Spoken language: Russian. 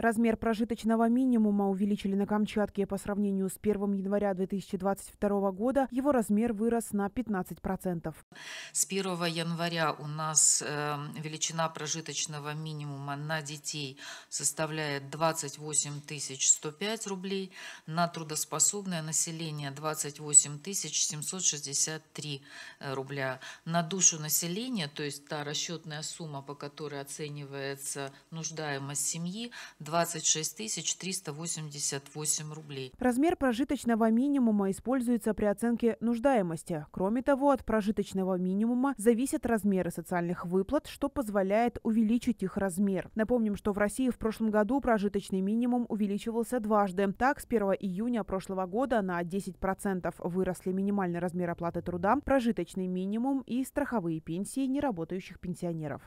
Размер прожиточного минимума увеличили на Камчатке по сравнению с 1 января 2022 года. Его размер вырос на 15%. С 1 января у нас эм, величина прожиточного минимума на детей составляет 28 105 рублей, на трудоспособное население 28 763 э, рубля. На душу населения, то есть та расчетная сумма, по которой оценивается нуждаемость семьи, 26 388 рублей. Размер прожиточного минимума используется при оценке нуждаемости. Кроме того, от прожиточного минимума зависят размеры социальных выплат, что позволяет увеличить их размер. Напомним, что в России в прошлом году прожиточный минимум увеличивался дважды. Так, с 1 июня прошлого года на 10% выросли минимальный размер оплаты труда, прожиточный минимум и страховые пенсии неработающих пенсионеров.